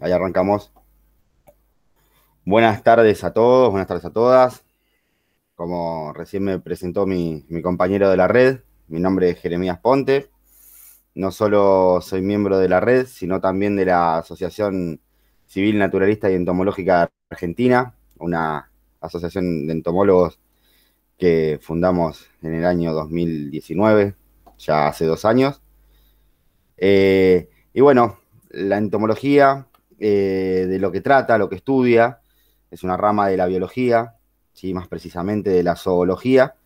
Ahí arrancamos. Buenas tardes a todos, buenas tardes a todas. Como recién me presentó mi, compañero de la red, mi nombre es Jeremías Ponte. No solo soy miembro de la red, sino también de la Asociación Civil Naturalista y Entomológica Argentina, una asociación de entomólogos que fundamos en el año 2019, ya hace dos años. Eh, y bueno, la entomología eh, de lo que trata, lo que estudia. Es una rama de la biología, ¿sí? más precisamente de la zoología,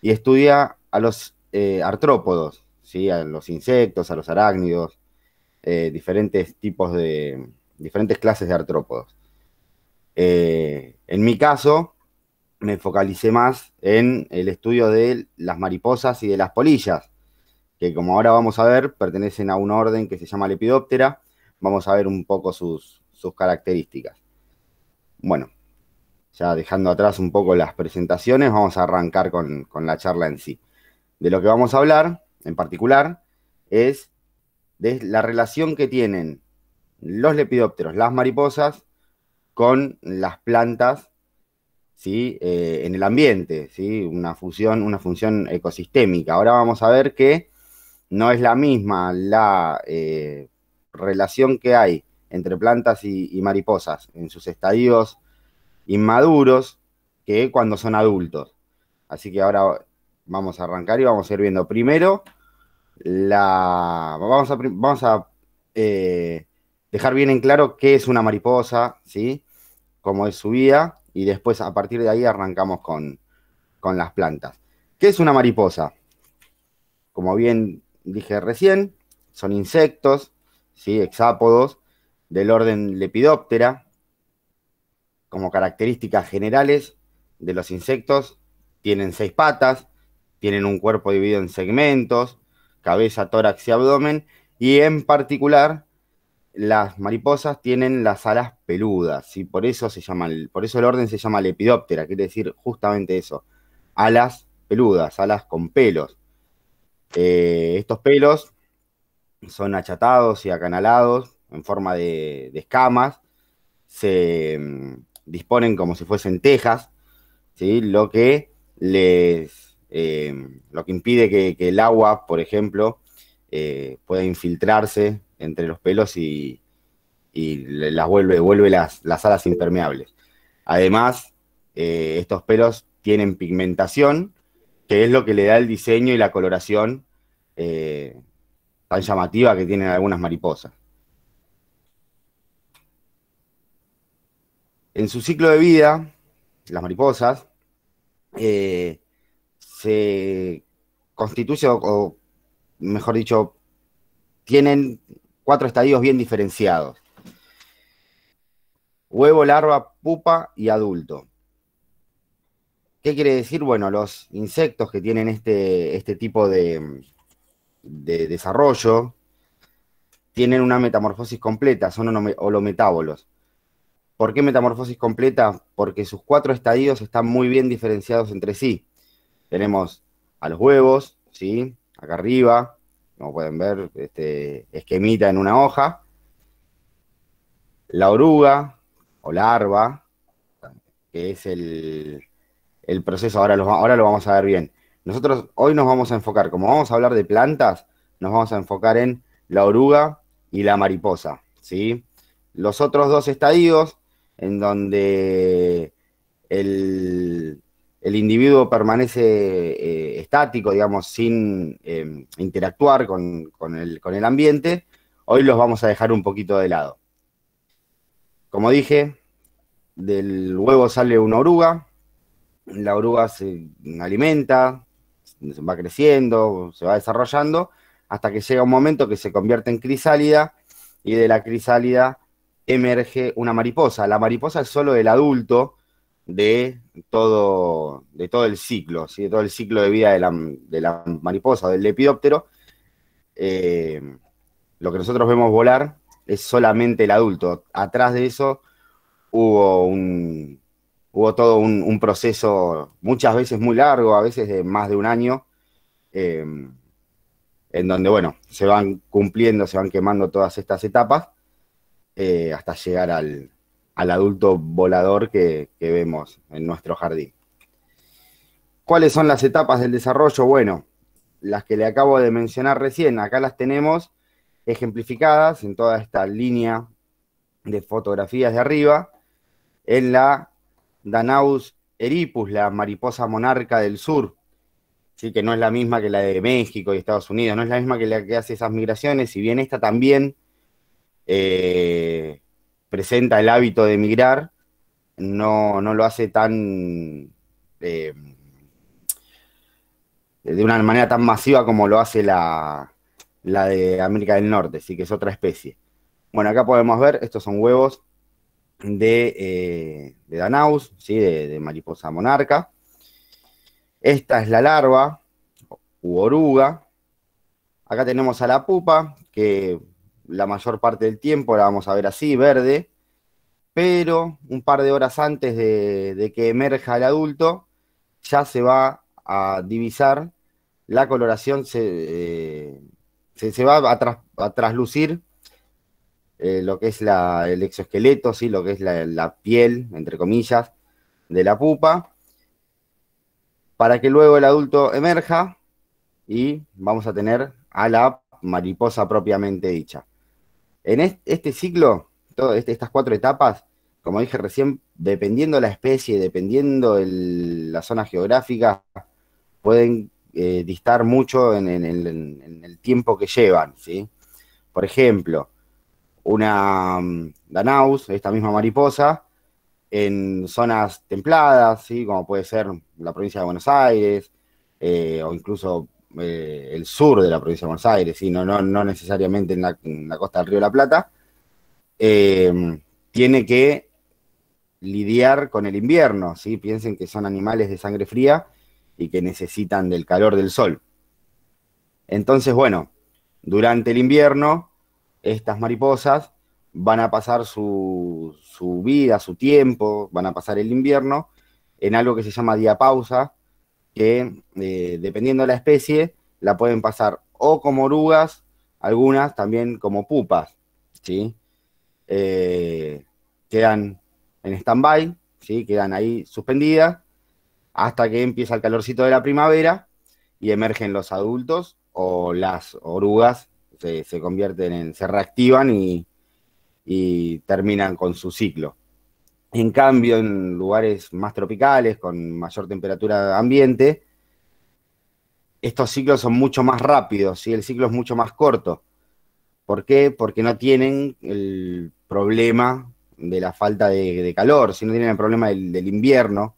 y estudia a los eh, artrópodos, ¿sí? a los insectos, a los arácnidos, eh, diferentes tipos de, diferentes clases de artrópodos. en mi caso, me focalicé más en el estudio de las mariposas y de las polillas, que como ahora vamos a ver, pertenecen a un orden que se llama Lepidóptera, Vamos a ver un poco sus, características. Bueno, ya dejando atrás un poco las presentaciones, vamos a arrancar con, la charla en sí. De lo que vamos a hablar, en particular, es de la relación que tienen los lepidópteros, las mariposas, con las plantas ¿sí? Eh, en el ambiente, ¿sí? una, función, una función ecosistémica. Ahora vamos a ver que no es la misma la eh, relación que hay entre plantas y, mariposas en sus estadios inmaduros que cuando son adultos. Así que ahora vamos a arrancar y vamos a ir viendo primero la... Vamos a, vamos a eh, dejar bien en claro qué es una mariposa, ¿sí? Cómo es su vida y después a partir de ahí arrancamos con, con las plantas. ¿Qué es una mariposa? Como bien dije recién, son insectos exápodos del orden lepidóptera como características generales de los insectos, tienen seis patas, tienen un cuerpo dividido en segmentos, cabeza, tórax y abdomen, y en particular las mariposas tienen las alas peludas, y por eso se por eso el orden se llama lepidóptera, quiere decir justamente eso, alas peludas, alas con pelos. Eh, estos pelos son achatados y acanalados en forma de, escamas, se mm, disponen como si fuesen tejas, lo que em, lo que impide que, el agua, por ejemplo, eh, pueda infiltrarse entre los pelos y, las vuelve, vuelve las, alas impermeables. Además, eh, estos pelos tienen pigmentación, que es lo que le da el diseño y la coloración eh, tan llamativa que tienen algunas mariposas. En su ciclo de vida, las mariposas eh, se constituyen, o, o mejor dicho, tienen cuatro estadios bien diferenciados. Huevo, larva, pupa y adulto. ¿Qué quiere decir? Bueno, los insectos que tienen este, este tipo de, de desarrollo, tienen una metamorfosis completa, son holometábolos. ¿Por qué metamorfosis completa? Porque sus cuatro estadios están muy bien diferenciados entre sí. Tenemos a los huevos, ¿sí? acá arriba, como pueden ver, este, esquemita en una hoja. La oruga o larva, que es el, proceso, ahora ahora lo vamos a ver bien. Nosotros hoy nos vamos a enfocar, como vamos a hablar de plantas, nos vamos a enfocar en la oruga y la mariposa, ¿sí? Los otros dos estadios en donde el, individuo permanece eh, estático, digamos, sin em, interactuar el, con el ambiente, hoy los vamos a dejar un poquito de lado. Como dije, del huevo sale una oruga, la oruga se alimenta, va creciendo, se va desarrollando, hasta que llega un momento que se convierte en crisálida y de la crisálida emerge una mariposa. La mariposa es solo el adulto de todo, de todo el ciclo, de todo el ciclo de vida de la, de la mariposa, del lepidóptero. Eh, lo que nosotros vemos volar es solamente el adulto. Atrás de eso hubo un, hubo todo un, proceso muchas veces muy largo, a veces de más de un año, eh, en donde, bueno, se van cumpliendo, se van quemando todas estas etapas eh, hasta llegar al, adulto volador que, que, vemos en nuestro jardín. ¿Cuáles son las etapas del desarrollo? Bueno, las que le acabo de mencionar recién, acá las tenemos ejemplificadas en toda esta línea de fotografías de arriba, en la Danaus eripus, la mariposa monarca del sur, ¿sí? que no es la misma que la de México y Estados Unidos, no es la misma que la que hace esas migraciones, si bien esta también eh, presenta el hábito de migrar, no, no lo hace tan... Eh, de una manera tan masiva como lo hace la, la de América del Norte, sí que es otra especie. Bueno, acá podemos ver, estos son huevos, eh, de, Danaus, ¿sí? de, mariposa monarca. Esta es la larva u oruga. Acá tenemos a la pupa, que la mayor parte del tiempo la vamos a ver así, verde, pero un par de horas antes de, que emerja el adulto, ya se va a divisar la coloración, se, eh, va a traslucir eh, lo que es el exoesqueleto, ¿sí? lo que es la, piel, entre comillas, de la pupa, para que luego el adulto emerja y vamos a tener a la mariposa propiamente dicha. En este, ciclo, este, estas cuatro etapas, como dije recién, dependiendo la especie, dependiendo la zona geográfica, pueden eh, distar mucho en, el tiempo que llevan. Por ejemplo, una mm, Danaus, esta misma mariposa, en zonas templadas, ¿sí? como puede ser la provincia de Buenos Aires eh, o incluso eh, el sur de la provincia de Buenos Aires, ¿sí? no, necesariamente en la, costa del Río de la Plata, em, tiene que lidiar con el invierno. ¿sí? Piensen que son animales de sangre fría y que necesitan del calor del sol. Entonces, bueno, durante el invierno estas mariposas van a pasar su, vida, su tiempo, van a pasar el invierno en algo que se llama diapausa, que eh, dependiendo de la especie, la pueden pasar o como orugas, algunas también como pupas, ¿sí? Eh, quedan en stand-by, quedan ahí suspendidas, hasta que empieza el calorcito de la primavera y emergen los adultos o las orugas se, convierten en, se reactivan y, terminan con su ciclo. En cambio, en lugares más tropicales, con mayor temperatura ambiente, estos ciclos son mucho más rápidos y el ciclo es mucho más corto. ¿Por qué? Porque no tienen el problema de la falta de, calor, sino tienen el problema del, invierno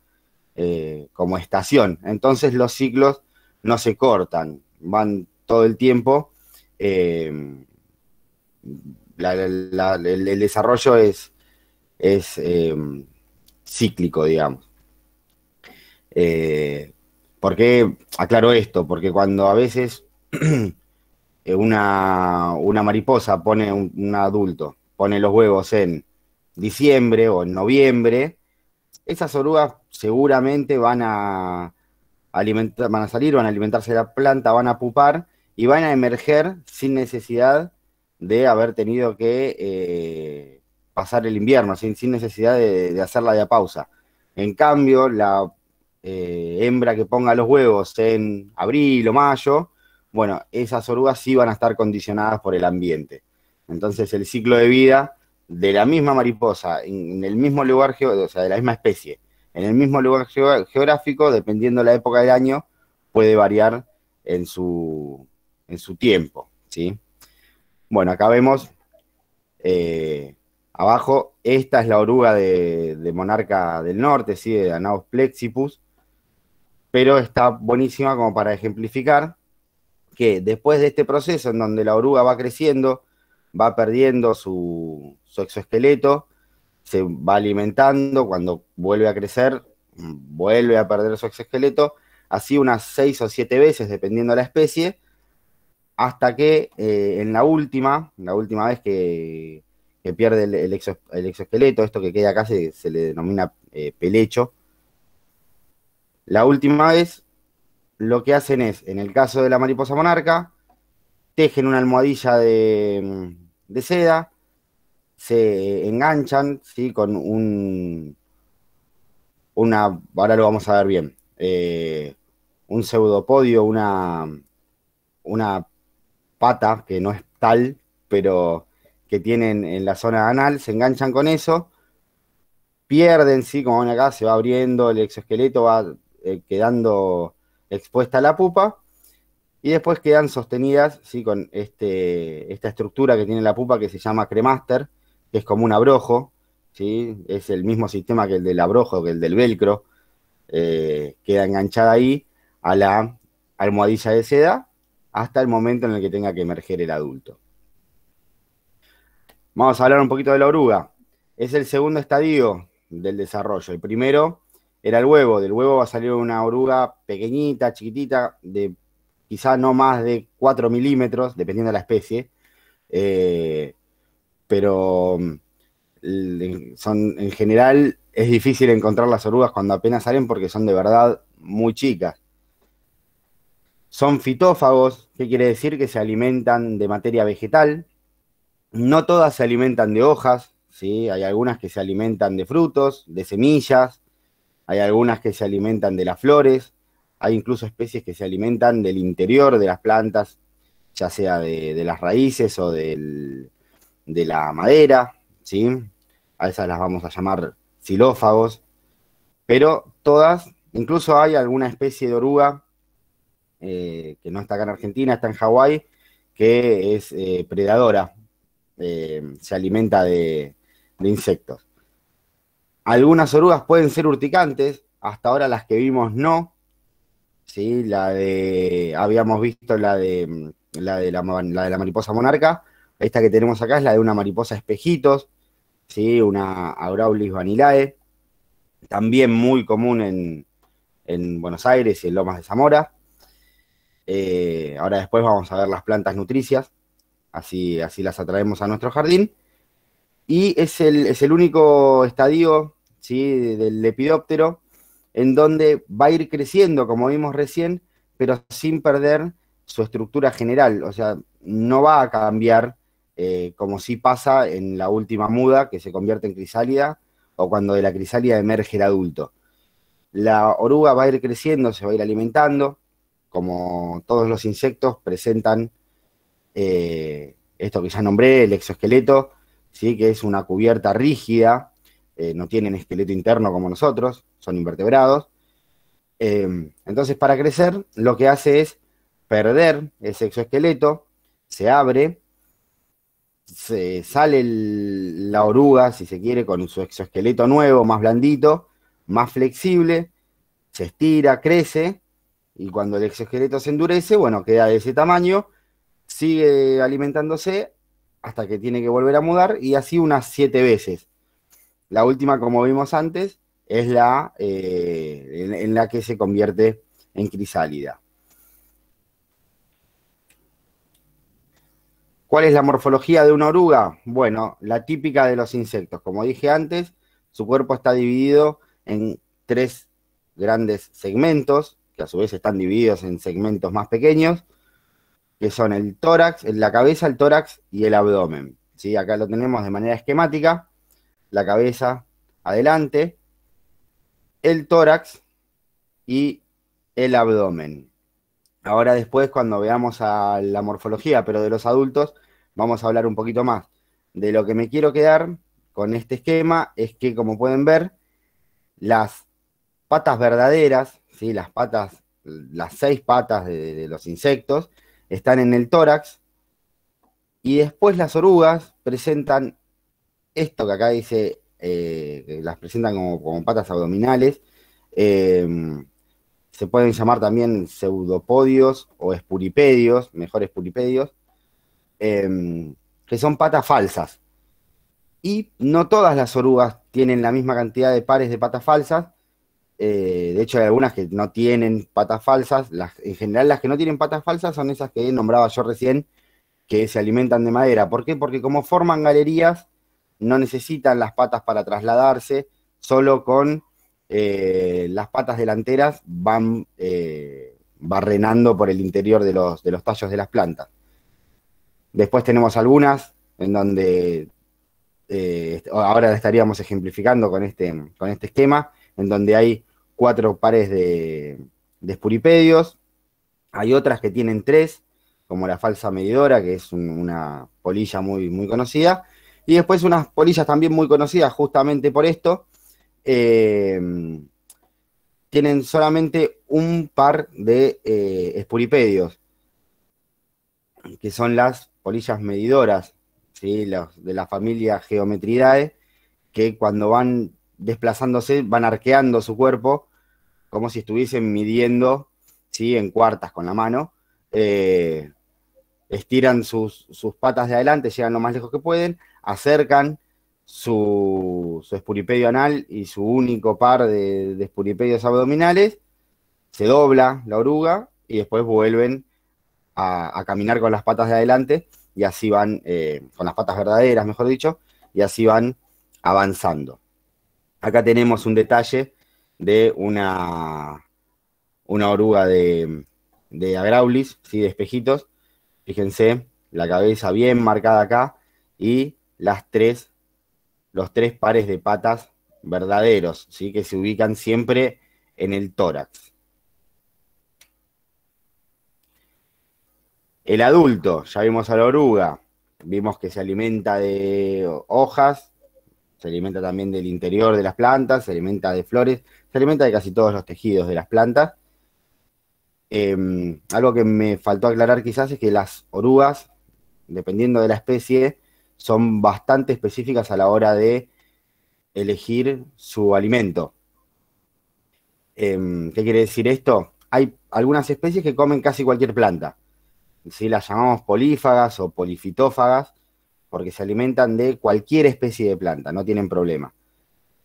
eh, como estación. Entonces los ciclos no se cortan, van todo el tiempo eh, el, desarrollo es, es eh, cíclico, digamos. porque eh, ¿Por qué aclaro esto? Porque cuando a veces una, una mariposa pone un, adulto, pone los huevos en diciembre o en noviembre, esas orugas seguramente van a, alimentar, van a salir, van a alimentarse de la planta, van a pupar y van a emerger sin necesidad de haber tenido que eh, pasar el invierno, sin, necesidad de, hacer la diapausa. En cambio, la eh, hembra que ponga los huevos en abril o mayo, bueno, esas orugas sí van a estar condicionadas por el ambiente. Entonces, el ciclo de vida de la misma mariposa, en, el mismo lugar, o sea, de la misma especie, en el mismo lugar geográfico, dependiendo la época del año, puede variar en su, en su tiempo, ¿sí? Bueno, acá vemos eh, abajo, esta es la oruga de, monarca del norte, ¿sí? De Anaus plexipus, pero está buenísima como para ejemplificar que después de este proceso en donde la oruga va creciendo, va perdiendo su, su exoesqueleto, se va alimentando, cuando vuelve a crecer, vuelve a perder su exoesqueleto, así unas seis o siete veces, dependiendo de la especie, hasta que eh, en la última, la última vez que, pierde el, exoesqueleto, esto que queda acá se, le denomina eh, pelecho, la última vez lo que hacen es, en el caso de la mariposa monarca, tejen una almohadilla de, seda, se eh, enganchan ¿sí? con un, una, ahora lo vamos a ver bien, un pseudopodio, una, una que no es tal, pero que tienen en la zona anal, se enganchan con eso, pierden, sí, como ven acá, se va abriendo, el exoesqueleto va eh, quedando expuesta a la pupa, y después quedan sostenidas, sí, con este, esta estructura que tiene la pupa que se llama cremaster, que es como un abrojo, ¿sí? es el mismo sistema que el del abrojo, que el del velcro, eh, queda enganchada ahí a la almohadilla de seda hasta el momento en el que tenga que emerger el adulto. Vamos a hablar un poquito de la oruga. Es el segundo estadio del desarrollo. El primero era el huevo. Del huevo va a salir una oruga pequeñita, chiquitita, de quizá no más de 4 milímetros, dependiendo de la especie. Eh, pero mm, son, en general es difícil encontrar las orugas cuando apenas salen porque son de verdad muy chicas. Son fitófagos, qué quiere decir que se alimentan de materia vegetal. No todas se alimentan de hojas, ¿sí? hay algunas que se alimentan de frutos, de semillas, hay algunas que se alimentan de las flores, hay incluso especies que se alimentan del interior de las plantas, ya sea de, las raíces o de la madera, ¿sí? a esas las vamos a llamar xilófagos, pero todas, incluso hay alguna especie de oruga eh, que no está acá en Argentina, está en Hawái, que es eh, predadora, eh, se alimenta de, insectos. Algunas orugas pueden ser urticantes, hasta ahora las que vimos no. ¿sí? La de, habíamos visto la de la de la, mariposa monarca, esta que tenemos acá es la de una mariposa espejitos, ¿sí? una Auraulis vanilae, también muy común en, en Buenos Aires y en Lomas de Zamora. Eh, ahora después vamos a ver las plantas nutricias, así, así las atraemos a nuestro jardín. Y es el, es el único estadio del lepidóptero en donde va a ir creciendo, como vimos recién, pero sin perder su estructura general. O sea, no va a cambiar eh, como si pasa en la última muda, que se convierte en crisálida, o cuando de la crisálida emerge el adulto. La oruga va a ir creciendo, se va a ir alimentando, como todos los insectos, presentan eh, esto que ya nombré, el exoesqueleto, ¿sí? que es una cubierta rígida, eh, no tienen esqueleto interno como nosotros, son invertebrados. Eh, entonces, para crecer, lo que hace es perder ese exoesqueleto, se abre, se sale la oruga, si se quiere, con su exoesqueleto nuevo, más blandito, más flexible, se estira, crece y cuando el exoesqueleto se endurece, bueno, queda de ese tamaño, sigue alimentándose hasta que tiene que volver a mudar y así unas siete veces. La última, como vimos antes, es la eh, en, la que se convierte en crisálida. ¿Cuál es la morfología de una oruga? Bueno, la típica de los insectos. Como dije antes, su cuerpo está dividido en tres grandes segmentos, que a su vez están divididos en segmentos más pequeños, que son el tórax, la cabeza, el tórax y el abdomen. ¿sí? Acá lo tenemos de manera esquemática, la cabeza adelante, el tórax y el abdomen. Ahora después, cuando veamos a la morfología, pero de los adultos, vamos a hablar un poquito más. De lo que me quiero quedar con este esquema es que, como pueden ver, las patas verdaderas las patas, las seis patas de, los insectos están en el tórax, y después las orugas presentan esto que acá dice, eh, las presentan como, patas abdominales, eh, se pueden llamar también pseudopodios o espuripedios, mejor espuripedios, eh, que son patas falsas. Y no todas las orugas tienen la misma cantidad de pares de patas falsas, eh, de hecho, hay algunas que no tienen patas falsas. en general, las que no tienen patas falsas son esas que nombraba yo recién, que se alimentan de madera. ¿Por qué? Porque como forman galerías, no necesitan las patas para trasladarse, solo con eh, las patas delanteras van eh, barrenando por el interior de los, tallos de las plantas. Después tenemos algunas en donde ahora estaríamos ejemplificando con este, con este esquema, en donde hay cuatro pares de, espuripedios, hay otras que tienen tres, como la falsa medidora, que es una polilla muy, muy conocida, y después unas polillas también muy conocidas justamente por esto, eh, tienen solamente un par de eh, espuripedios, que son las polillas medidoras, ¿sí? de la familia Geometridae, que cuando van desplazándose, van arqueando su cuerpo, como si estuviesen midiendo ¿sí? en cuartas con la mano. Eh, estiran sus, patas de adelante, llegan lo más lejos que pueden, acercan su, su espuripedio anal y su único par de, espuripedios abdominales, se dobla la oruga y después vuelven a, caminar con las patas de adelante y así van, eh, con las patas verdaderas, mejor dicho, y así van avanzando. Acá tenemos un detalle de una, una oruga de, agraulis, de espejitos. Fíjense, la cabeza bien marcada acá y las tres, los tres pares de patas verdaderos, ¿sí? que se ubican siempre en el tórax. El adulto, ya vimos a la oruga, vimos que se alimenta de hojas, se alimenta también del interior de las plantas, se alimenta de flores, se alimenta de casi todos los tejidos de las plantas. Em, algo que me faltó aclarar quizás es que las orugas, dependiendo de la especie, son bastante específicas a la hora de elegir su alimento. Em, ¿Qué quiere decir esto? Hay algunas especies que comen casi cualquier planta. Si Las llamamos polífagas o polifitófagas, porque se alimentan de cualquier especie de planta, no tienen problema.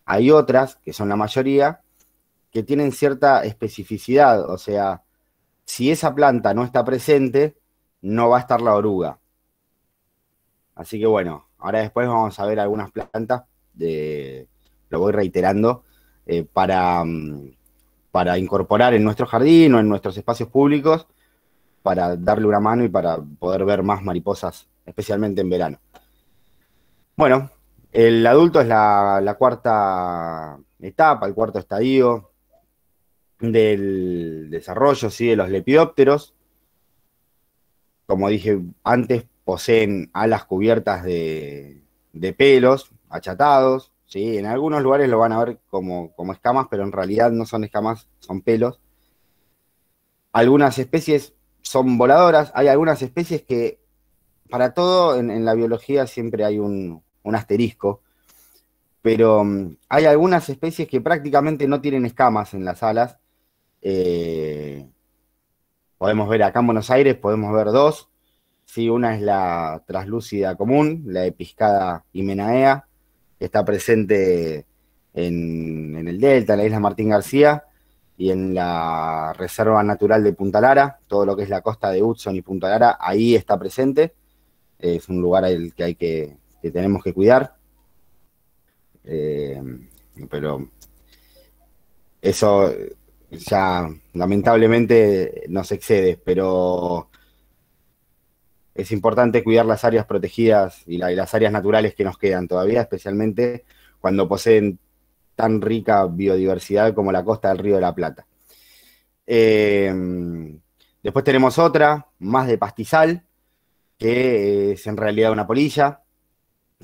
Hay otras, que son la mayoría, que tienen cierta especificidad, o sea, si esa planta no está presente, no va a estar la oruga. Así que bueno, ahora después vamos a ver algunas plantas, lo voy reiterando, eh, para, mm, para incorporar en nuestro jardín o en nuestros espacios públicos, para darle una mano y para poder ver más mariposas, especialmente en verano. Bueno, el adulto es la, cuarta etapa, el cuarto estadio del desarrollo ¿sí? de los lepidópteros. Como dije antes, poseen alas cubiertas de, pelos achatados. ¿sí? En algunos lugares lo van a ver como, como escamas, pero en realidad no son escamas, son pelos. Algunas especies son voladoras, hay algunas especies que para todo en la biología siempre hay un, un asterisco, pero mm, hay algunas especies que prácticamente no tienen escamas en las alas. Eh, podemos ver acá en Buenos Aires, podemos ver dos. Sí, una es la traslúcida común, la episcada himenaea, que está presente en, en el delta, en la isla Martín García, y en la Reserva Natural de Punta Lara, todo lo que es la costa de Hudson y Punta Lara, ahí está presente. Es un lugar al que hay que que tenemos que cuidar. Eh, pero eso ya lamentablemente nos excede, pero es importante cuidar las áreas protegidas y, las áreas naturales que nos quedan todavía, especialmente cuando poseen tan rica biodiversidad como la costa del Río de la Plata. Eh, después tenemos otra, más de pastizal, que es en realidad una polilla,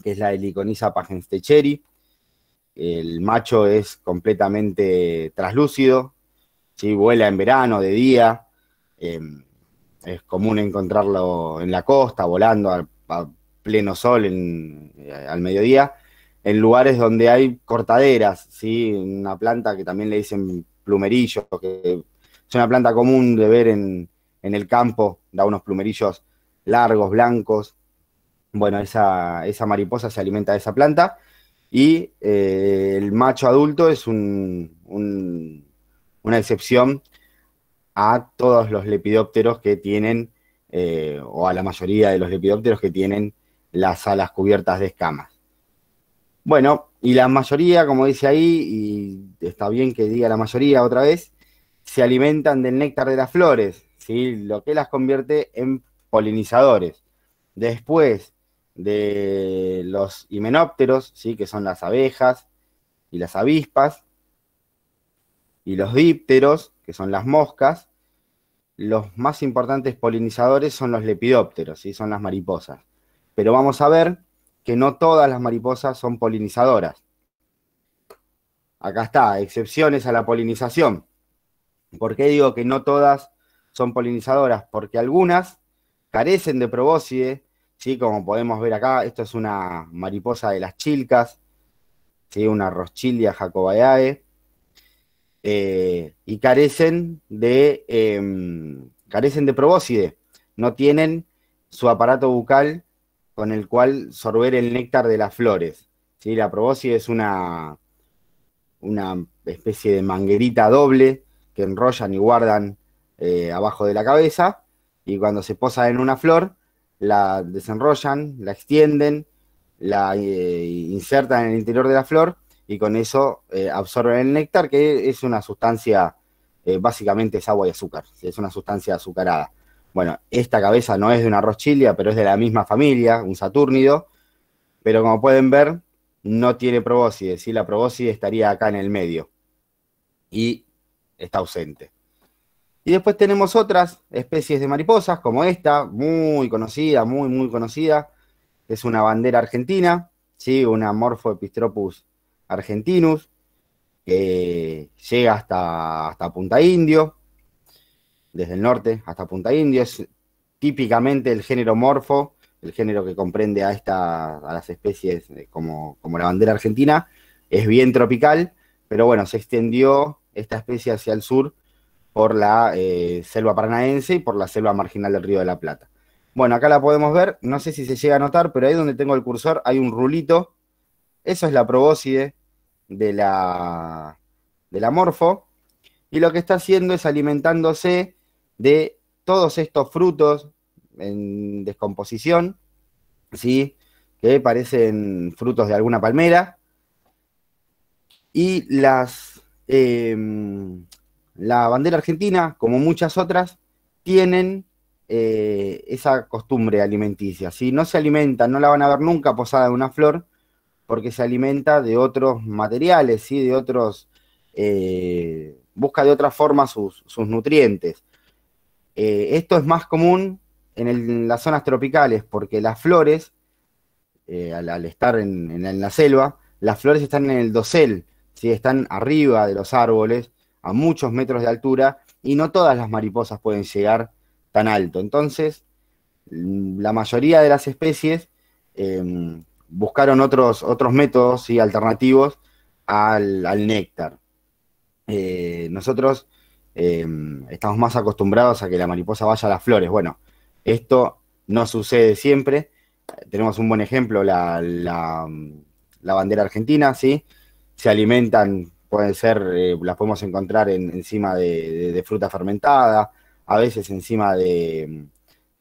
que es la heliconisa Pagenstecheri. El macho es completamente traslúcido, vuela en verano, de día. Em, es común encontrarlo en la costa, volando a, pleno sol eh, al mediodía, en lugares donde hay cortaderas, ¿sí? una planta que también le dicen plumerillo, que es una planta común de ver en, en el campo, da unos plumerillos largos, blancos, bueno, esa, esa mariposa se alimenta de esa planta y eh, el macho adulto es un, una excepción a todos los lepidópteros que tienen, eh, o a la mayoría de los lepidópteros que tienen las alas cubiertas de escamas. Bueno, y la mayoría, como dice ahí, y está bien que diga la mayoría otra vez, se alimentan del néctar de las flores, ¿sí? lo que las convierte en polinizadores. Después, de los himenópteros, ¿sí? que son las abejas y las avispas, y los dípteros, que son las moscas. Los más importantes polinizadores son los lepidópteros, ¿sí? son las mariposas. Pero vamos a ver que no todas las mariposas son polinizadoras. Acá está, excepciones a la polinización. ¿Por qué digo que no todas son polinizadoras? Porque algunas carecen de probóscide como podemos ver acá, esto es una mariposa de las chilcas, una roschilia jacobaeae, eh, y carecen de, em, carecen de probóscide, no tienen su aparato bucal con el cual sorber el néctar de las flores. ¿sí? La probóscide es una, una especie de manguerita doble que enrollan y guardan eh, abajo de la cabeza, y cuando se posa en una flor, la desenrollan, la extienden, la eh, insertan en el interior de la flor y con eso eh, absorben el néctar, que es una sustancia, eh, básicamente es agua y azúcar, es una sustancia azucarada. Bueno, esta cabeza no es de una rochilia pero es de la misma familia, un satúrnido, pero como pueden ver, no tiene probóscide, si la probóscide estaría acá en el medio y está ausente. Y después tenemos otras especies de mariposas, como esta, muy conocida, muy, muy conocida. Es una bandera argentina, ¿sí? una Epistropus argentinus, que llega hasta, hasta Punta Indio, desde el norte hasta Punta Indio. Es típicamente el género morfo, el género que comprende a, esta, a las especies eh, como, como la bandera argentina. Es bien tropical, pero bueno, se extendió esta especie hacia el sur por la eh, selva paranaense y por la selva marginal del Río de la Plata. Bueno, acá la podemos ver, no sé si se llega a notar, pero ahí donde tengo el cursor hay un rulito, eso es la probóside de la, de la morfo, y lo que está haciendo es alimentándose de todos estos frutos en descomposición, ¿sí? que parecen frutos de alguna palmera, y las, em, la bandera argentina, como muchas otras, tienen eh, esa costumbre alimenticia. Si no se alimenta, no la van a ver nunca posada en una flor, porque se alimenta de otros materiales, de otros, eh, busca de otra forma sus, nutrientes. Eh, esto es más común en, las zonas tropicales, porque las flores, al, estar en, la, selva, las flores están en el dosel, si están arriba de los árboles, a muchos metros de altura y no todas las mariposas pueden llegar tan alto. Entonces, mm, la mayoría de las especies em, buscaron otros, otros métodos y alternativos al, néctar. Eh, nosotros em, estamos más acostumbrados a que la mariposa vaya a las flores. Bueno, esto no sucede siempre. Tenemos un buen ejemplo, la, la mm, bandera argentina, ¿sí? Se alimentan pueden ser, eh, las podemos encontrar encima de, fruta fermentada, a veces encima de,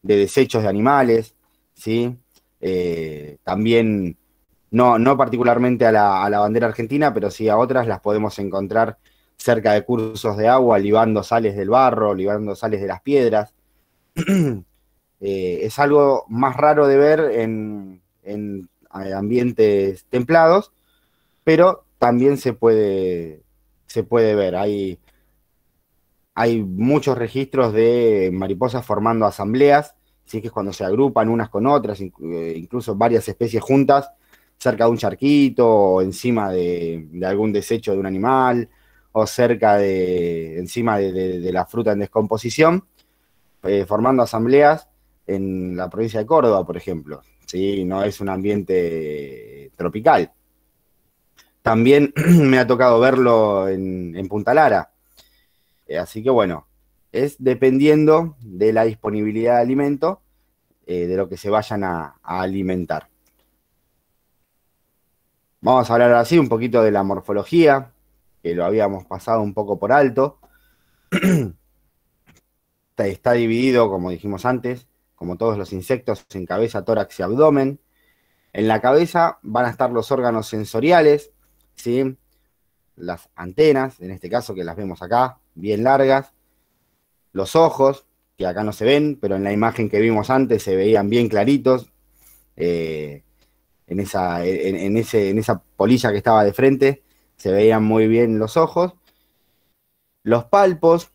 desechos de animales, ¿sí? Eh, también, no, no particularmente a la, bandera argentina, pero sí a otras las podemos encontrar cerca de cursos de agua, libando sales del barro, libando sales de las piedras. Eh, es algo más raro de ver en, en ambientes templados, pero también se puede, se puede ver. Hay, hay muchos registros de mariposas formando asambleas, así que es cuando se agrupan unas con otras, eh, incluso varias especies juntas, cerca de un charquito o encima de, algún desecho de un animal o cerca de, encima de, la fruta en descomposición, eh, formando asambleas en la provincia de Córdoba, por ejemplo. ¿sí? No es un ambiente tropical. También me ha tocado verlo en, Punta Lara. Eh, así que bueno, es dependiendo de la disponibilidad de alimento, eh, de lo que se vayan a, alimentar. Vamos a hablar así un poquito de la morfología, que lo habíamos pasado un poco por alto. está dividido, como dijimos antes, como todos los insectos, en cabeza, tórax y abdomen. En la cabeza van a estar los órganos sensoriales, las antenas, en este caso que las vemos acá, bien largas. Los ojos, que acá no se ven, pero en la imagen que vimos antes se veían bien claritos. Eh, en, esa, ese, en esa polilla que estaba de frente se veían muy bien los ojos. Los palpos,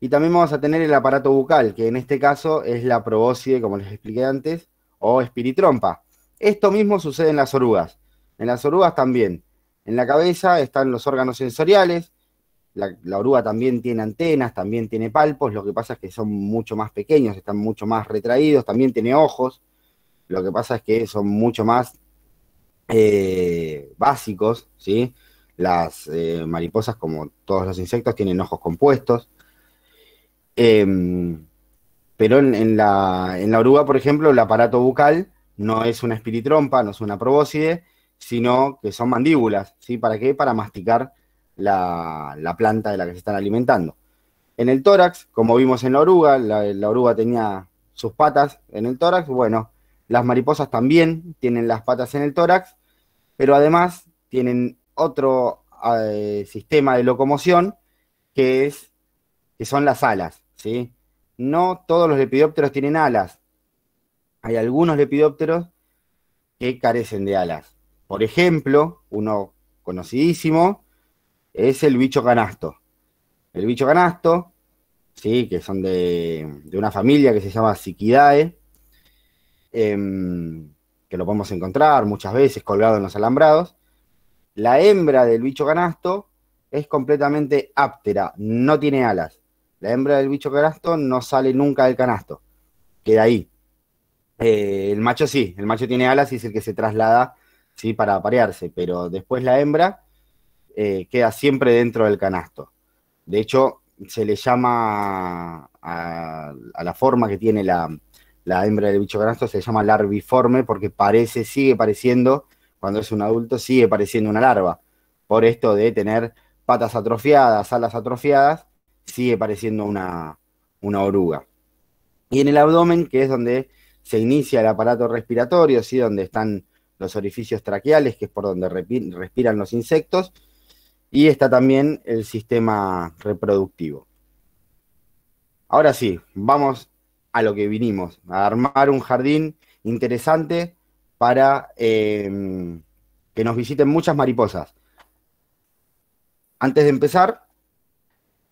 y también vamos a tener el aparato bucal, que en este caso es la probóscide, como les expliqué antes, o espiritrompa. Esto mismo sucede en las orugas. En las orugas también en la cabeza están los órganos sensoriales, la, oruga también tiene antenas, también tiene palpos, lo que pasa es que son mucho más pequeños, están mucho más retraídos, también tiene ojos, lo que pasa es que son mucho más eh, básicos, ¿sí? Las eh, mariposas, como todos los insectos, tienen ojos compuestos. Em, pero en, la, en la oruga, por ejemplo, el aparato bucal no es una espiritrompa, no es una probóscide, sino que son mandíbulas, ¿sí? ¿Para qué? Para masticar la, la planta de la que se están alimentando. En el tórax, como vimos en la oruga, la, oruga tenía sus patas en el tórax, bueno, las mariposas también tienen las patas en el tórax, pero además tienen otro eh, sistema de locomoción que es que son las alas, ¿sí? No todos los lepidópteros tienen alas. Hay algunos lepidópteros que carecen de alas, por ejemplo, uno conocidísimo es el bicho canasto. El bicho canasto, sí, que son de, una familia que se llama Psiquidae, em, que lo podemos encontrar muchas veces colgado en los alambrados. La hembra del bicho canasto es completamente áptera, no tiene alas. La hembra del bicho canasto no sale nunca del canasto, queda ahí. Eh, el macho sí, el macho tiene alas y es el que se traslada para aparearse, pero después la hembra eh, queda siempre dentro del canasto. De hecho, se le llama a, la forma que tiene la, hembra del bicho canasto, se llama larviforme porque parece, sigue pareciendo, cuando es un adulto, sigue pareciendo una larva. Por esto de tener patas atrofiadas, alas atrofiadas, sigue pareciendo una, una oruga. Y en el abdomen, que es donde se inicia el aparato respiratorio, ¿sí? donde están los orificios traqueales, que es por donde respiran los insectos, y está también el sistema reproductivo. Ahora sí, vamos a lo que vinimos, a armar un jardín interesante para em, que nos visiten muchas mariposas. Antes de empezar,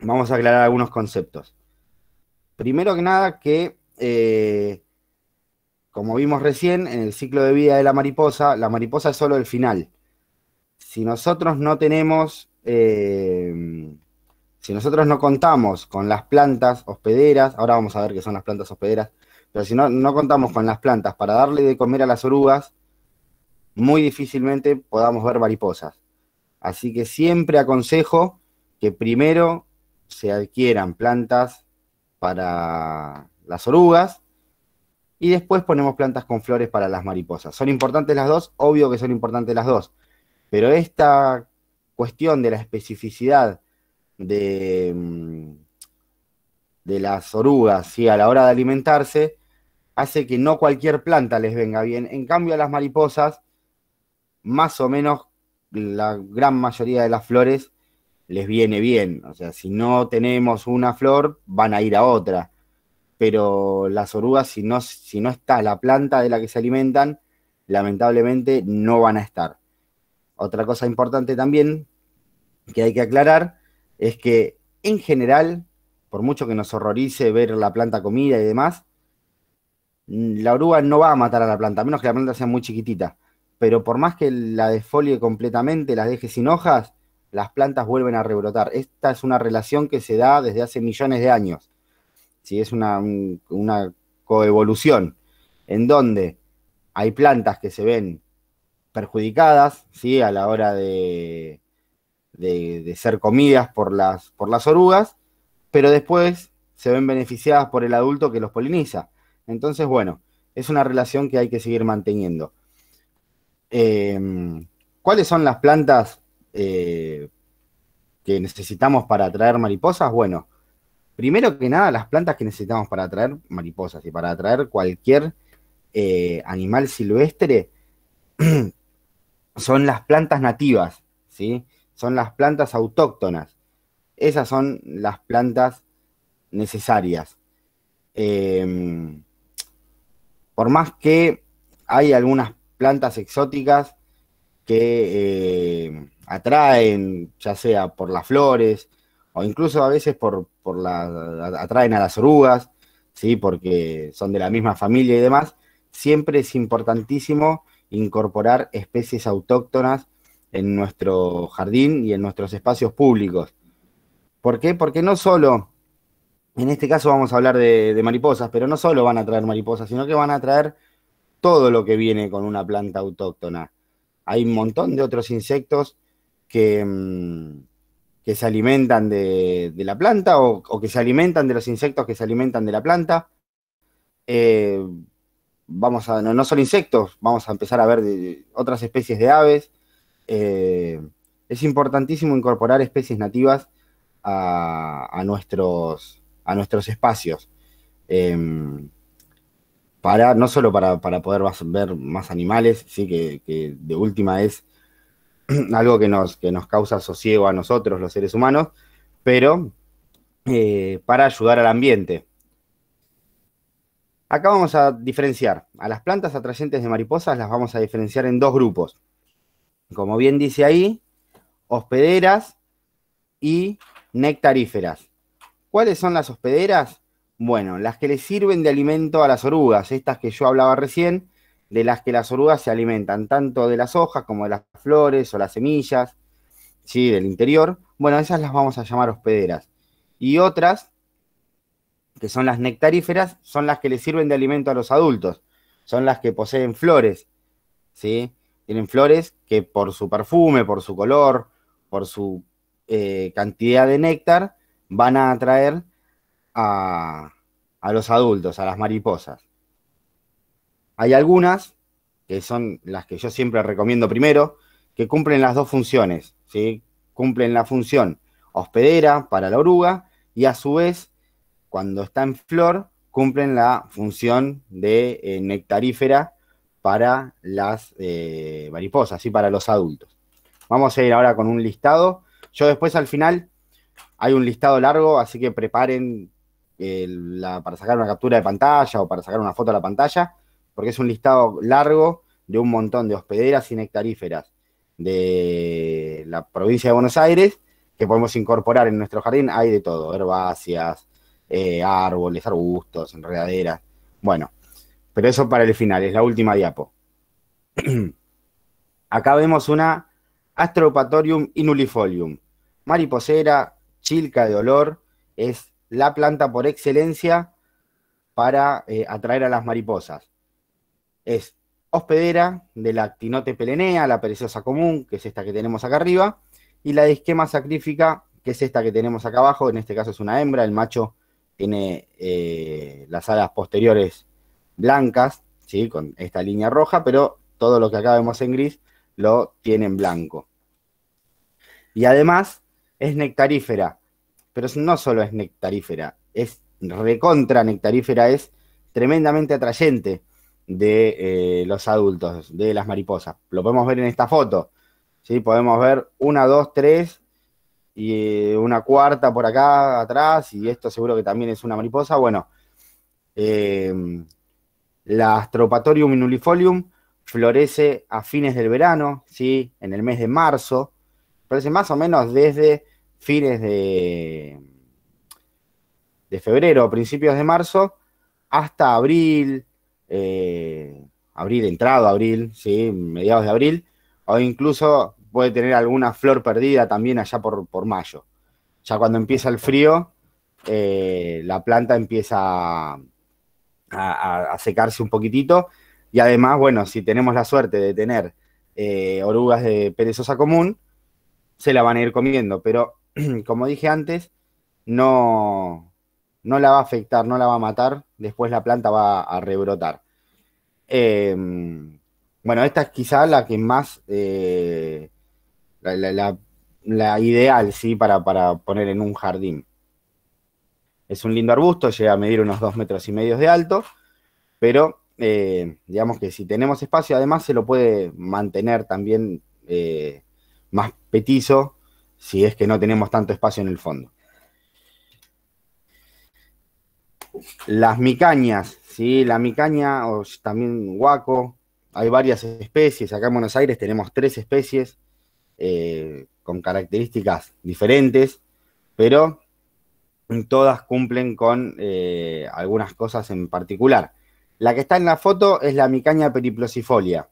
vamos a aclarar algunos conceptos. Primero que nada, que eh, como vimos recién, en el ciclo de vida de la mariposa, la mariposa es solo el final. Si nosotros no tenemos, eh, si nosotros no contamos con las plantas hospederas, ahora vamos a ver qué son las plantas hospederas, pero si no, no contamos con las plantas para darle de comer a las orugas, muy difícilmente podamos ver mariposas. Así que siempre aconsejo que primero se adquieran plantas para las orugas y después ponemos plantas con flores para las mariposas. ¿Son importantes las dos? Obvio que son importantes las dos, pero esta cuestión de la especificidad de, mm, de las orugas a la hora de alimentarse hace que no cualquier planta les venga bien. En cambio a las mariposas, más o menos la gran mayoría de las flores les viene bien. O sea, si no tenemos una flor, van a ir a otra pero las orugas, si no, si no está la planta de la que se alimentan, lamentablemente no van a estar. Otra cosa importante también que hay que aclarar es que en general, por mucho que nos horrorice ver la planta comida y demás, mm, la oruga no va a matar a la planta, a menos que la planta sea muy chiquitita. Pero por más que la desfolie completamente, las deje sin hojas, las plantas vuelven a rebrotar. Esta es una relación que se da desde hace millones de años es una, coevolución en donde hay plantas que se ven perjudicadas a la hora de, de, ser comidas por las, por las orugas, pero después se ven beneficiadas por el adulto que los poliniza. Entonces, bueno, es una relación que hay que seguir manteniendo. Em, ¿Cuáles son las plantas eh, que necesitamos para atraer mariposas? Bueno, primero que nada, las plantas que necesitamos para atraer mariposas y para atraer cualquier eh, animal silvestre son las plantas nativas, ¿sí? Son las plantas autóctonas. Esas son las plantas necesarias. Em, por más que hay algunas plantas exóticas que eh, atraen, ya sea por las flores, o incluso a veces por, atraen a las orugas, ¿sí? porque son de la misma familia y demás, siempre es importantísimo incorporar especies autóctonas en nuestro jardín y en nuestros espacios públicos. ¿Por qué? Porque no solo, en este caso vamos a hablar de, de mariposas, pero no solo van a traer mariposas, sino que van a traer todo lo que viene con una planta autóctona. Hay un montón de otros insectos que, mm, que se alimentan de, la planta o, que se alimentan de los insectos que se alimentan de la planta. Eh, vamos a, no, no, insectos, vamos a empezar a ver otras especies de aves. Eh, es importantísimo incorporar especies nativas a, nuestros, a nuestros espacios. Em, para, no solo para, poder ver más animales, sí, que, que de última es algo que nos, causa sosiego a nosotros, los seres humanos, pero eh, para ayudar al ambiente. Acá vamos a diferenciar. A las plantas atrayentes de mariposas las vamos a diferenciar en dos grupos. Como bien dice ahí, hospederas y nectaríferas. ¿Cuáles son las hospederas? Bueno, las que le sirven de alimento a las orugas, estas que yo hablaba recién, de las que las orugas se alimentan, tanto de las hojas como de las flores o las semillas, ¿sí? del interior. Bueno, esas las vamos a llamar hospederas. Y otras, que son las nectaríferas, son las que le sirven de alimento a los adultos. Son las que poseen flores, ¿sí? Tienen flores que por su perfume, por su color, por su eh, cantidad de néctar, van a atraer a, a los adultos, a las mariposas. Hay algunas, que son las que yo siempre recomiendo primero, que cumplen las dos funciones, ¿sí? Cumplen la función hospedera para la oruga y a su vez, cuando está en flor, cumplen la función de eh, nectarífera para las eh, mariposas, y Para los adultos. Vamos a ir ahora con un listado. Yo después al final hay un listado largo, así que preparen eh, la, para sacar una captura de pantalla o para sacar una foto a la pantalla porque es un listado largo de un montón de hospederas y nectaríferas de la provincia de Buenos Aires que podemos incorporar en nuestro jardín. Hay de todo, herbáceas, eh, árboles, arbustos, enredaderas. Bueno, pero eso para el final, es la última diapo. Acá vemos una Astropatorium inulifolium, mariposera, chilca de olor, es la planta por excelencia para eh, atraer a las mariposas es hospedera de la actinote pelenea, la perezosa común, que es esta que tenemos acá arriba, y la esquema sacrífica, que es esta que tenemos acá abajo, en este caso es una hembra, el macho tiene eh, las alas posteriores blancas, ¿sí? con esta línea roja, pero todo lo que acá vemos en gris lo tiene en blanco. Y además es nectarífera, pero no solo es nectarífera, es recontra nectarífera, es tremendamente atrayente de eh, los adultos, de las mariposas. Lo podemos ver en esta foto. ¿sí? Podemos ver una, dos, tres y eh, una cuarta por acá atrás y esto seguro que también es una mariposa. Bueno, em, la Astropatorium inulifolium florece a fines del verano, en el mes de marzo. Florece más o menos desde fines de, de febrero, principios de marzo, hasta abril, eh, abril, entrado abril, ¿sí? mediados de abril, o incluso puede tener alguna flor perdida también allá por, mayo. Ya cuando empieza el frío, eh, la planta empieza a, secarse un poquitito y además, bueno, si tenemos la suerte de tener eh, orugas de perezosa común, se la van a ir comiendo, pero como dije antes, no, no la va a afectar, no la va a matar, después la planta va a rebrotar. Em, bueno, esta es quizá la que más, eh, la, ideal, ¿sí? Para, poner en un jardín. Es un lindo arbusto, llega a medir unos dos metros y medio de alto, pero eh, digamos que si tenemos espacio, además se lo puede mantener también eh, más petizo si es que no tenemos tanto espacio en el fondo. Las micañas, ¿sí? La micaña o también guaco, hay varias especies. Acá en Buenos Aires tenemos tres especies eh, con características diferentes, pero todas cumplen con eh, algunas cosas en particular. La que está en la foto es la micaña periplosifolia.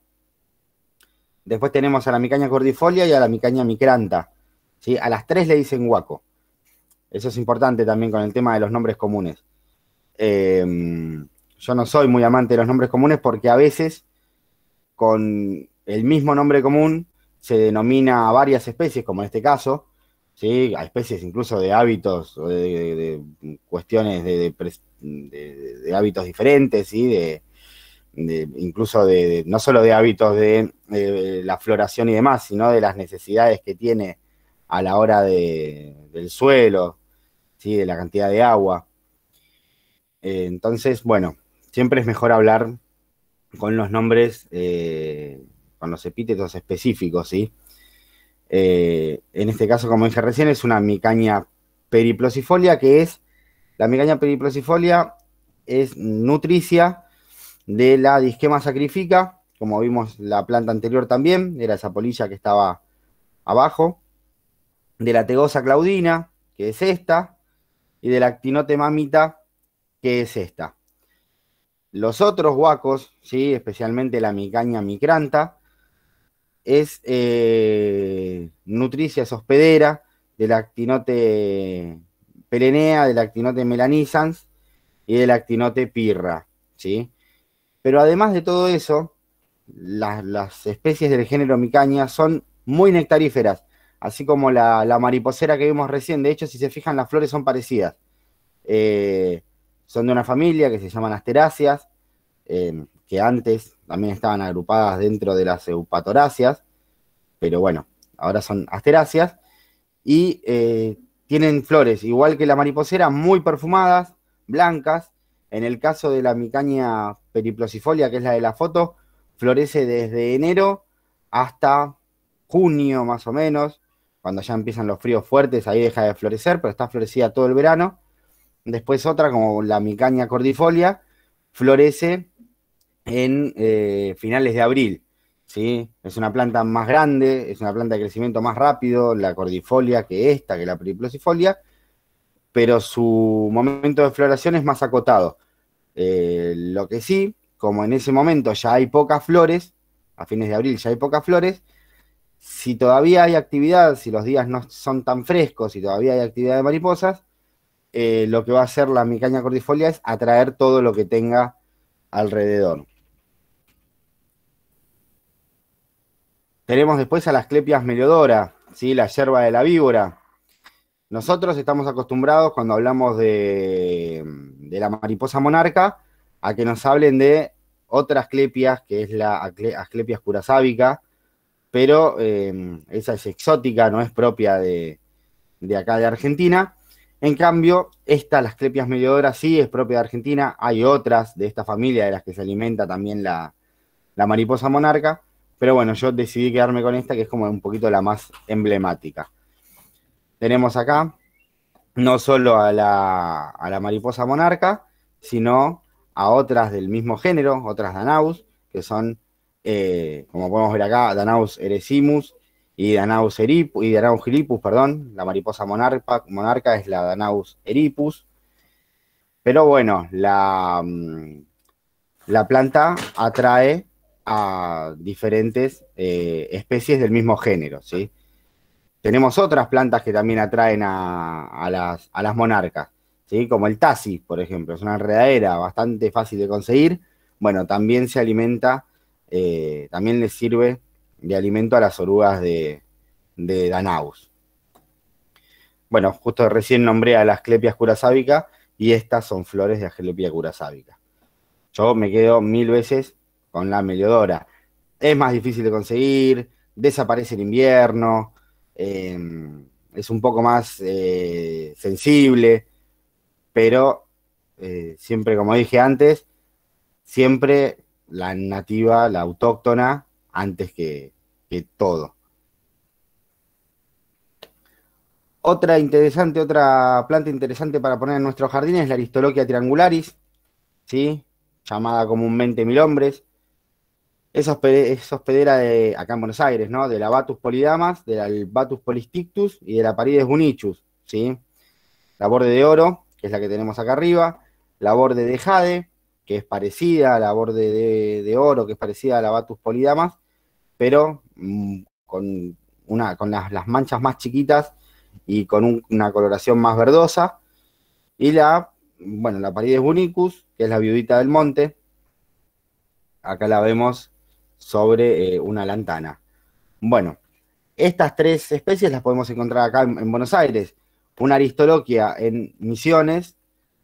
Después tenemos a la micaña cordifolia y a la micaña micranta. ¿sí? A las tres le dicen guaco. Eso es importante también con el tema de los nombres comunes. Em, yo no soy muy amante de los nombres comunes porque a veces con el mismo nombre común se denomina a varias especies, como en este caso, ¿sí? a especies incluso de hábitos o de, cuestiones de, hábitos diferentes, de, incluso de, no solo de hábitos de, la floración y demás, sino de las necesidades que tiene a la hora del suelo, ¿sí? de la cantidad de agua. Eh, entonces, bueno, siempre es mejor hablar con los nombres, eh, con los epítetos específicos, ¿sí? Eh, en este caso, como dije recién, es una micaña periplosifolia, que es, la micaña periplosifolia es nutricia de la disquema sacrifica, como vimos la planta anterior también, era la polilla que estaba abajo, de la tegosa claudina, que es esta, y de la actinote mamita, qué es esta. Los otros huacos, ¿sí? especialmente la micaña micranta, es eh, nutricia hospedera del actinote perenea, del actinote melanisans y del actinote pirra. ¿sí? Pero además de todo eso, las, especies del género micaña son muy nectaríferas, así como la, la, mariposera que vimos recién. De hecho, si se fijan, las flores son parecidas. Eh, son de una familia que se llaman asteráceas, em, que antes también estaban agrupadas dentro de las eupatoráceas, pero bueno, ahora son asteráceas. Y eh, tienen flores, igual que la mariposera, muy perfumadas, blancas. En el caso de la micaña periplosifolia, que es la de la foto, florece desde enero hasta junio más o menos, cuando ya empiezan los fríos fuertes, ahí deja de florecer, pero está florecida todo el verano. Después otra, como la micaña cordifolia, florece en eh, finales de abril. ¿sí? Es una planta más grande, es una planta de crecimiento más rápido, la cordifolia que esta, que la periplosifolia, pero su momento de floración es más acotado. Eh, lo que sí, como en ese momento ya hay pocas flores, a fines de abril ya hay pocas flores, si todavía hay actividad, si los días no son tan frescos, si todavía hay actividad de mariposas, eh, lo que va a hacer la micaña cordifolia es atraer todo lo que tenga alrededor. Tenemos después a las clepias meliodora, ¿sí? la yerba de la víbora. Nosotros estamos acostumbrados cuando hablamos de, la mariposa monarca a que nos hablen de otras clepias, que es la asclepias curasábica, pero eh, esa es exótica, no es propia de, de acá de Argentina. En cambio, esta, las clepias mediodoras, sí es propia de Argentina. Hay otras de esta familia de las que se alimenta también la, mariposa monarca. Pero bueno, yo decidí quedarme con esta, que es como un poquito la más emblemática. Tenemos acá no solo a la, mariposa monarca, sino a otras del mismo género, otras Danaus, que son, eh, como podemos ver acá, Danaus eresimus, y Danaus eripus, y Danaus gilipus, perdón, la mariposa monarca, monarca es la Danaus eripus. Pero bueno, la, mm, la planta atrae a diferentes eh, especies del mismo género, ¿sí? Tenemos otras plantas que también atraen a, las, monarcas, ¿sí? Como el tasis, por ejemplo, es una enredadera bastante fácil de conseguir. Bueno, también se alimenta, eh, también le sirve de alimento a las orugas de, Danaus. Bueno, justo recién nombré a las clepias curasábica y estas son flores de Asclepia curasábica. Yo me quedo mil veces con la Meliodora. Es más difícil de conseguir, desaparece el invierno, em, es un poco más eh, sensible, pero eh, siempre, como dije antes, siempre la nativa, la autóctona, antes que, todo. Otra interesante, otra planta interesante para poner en nuestro jardines es la Aristoloquia triangularis, ¿sí? llamada comúnmente mil hombres. Es, hospedera de, acá en Buenos Aires, ¿no? De la Batus polidamas, la Batus polistictus y de la Parides bunichus, ¿sí? La borde de oro, que es la que tenemos acá arriba, la borde de jade, que es parecida a la borde de, de oro, que es parecida a la Batus polidamas, pero mm, con, una, con las, manchas más chiquitas y con una coloración más verdosa. Y la, bueno, la Parides bunicus, que es la viudita del monte. Acá la vemos sobre eh, una lantana. Bueno, estas tres especies las podemos encontrar acá en, Buenos Aires. Una aristoloquia en Misiones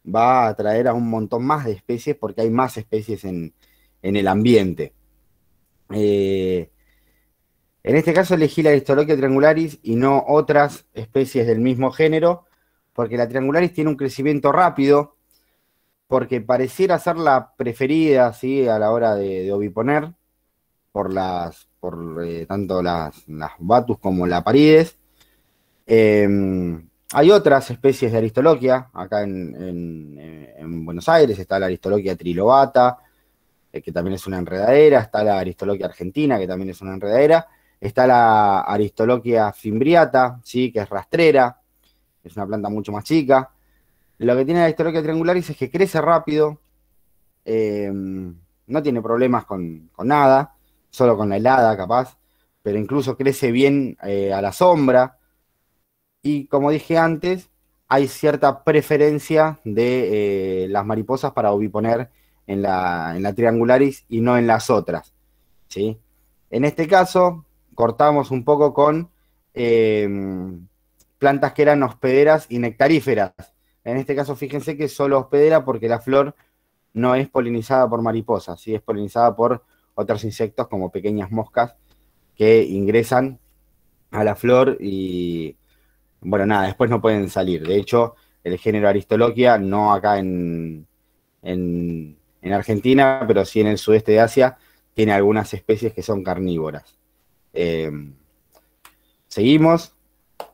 va a traer a un montón más de especies porque hay más especies en, en el ambiente. Eh, en este caso elegí la Aristoloquia triangularis y no otras especies del mismo género, porque la triangularis tiene un crecimiento rápido, porque pareciera ser la preferida ¿sí? a la hora de, oviponer, por las por eh, tanto las, batus como la parides. Em, hay otras especies de aristoloquia, acá en, Buenos Aires está la aristoloquia trilobata, eh, que también es una enredadera, está la aristoloquia argentina, que también es una enredadera, Está la Aristoloquia fimbriata, ¿sí? que es rastrera, es una planta mucho más chica. Lo que tiene la Aristoloquia triangularis es que crece rápido, eh, no tiene problemas con, nada, solo con la helada capaz, pero incluso crece bien eh, a la sombra. Y como dije antes, hay cierta preferencia de eh, las mariposas para oviponer en la, en la triangularis y no en las otras. ¿sí? En este caso, cortamos un poco con em, plantas que eran hospederas y nectaríferas. En este caso, fíjense que solo hospedera porque la flor no es polinizada por mariposas, sí es polinizada por otros insectos como pequeñas moscas que ingresan a la flor y, bueno, nada, después no pueden salir. De hecho, el género Aristoloquia, no acá en Argentina, pero sí en el sudeste de Asia, tiene algunas especies que son carnívoras. Eh, seguimos.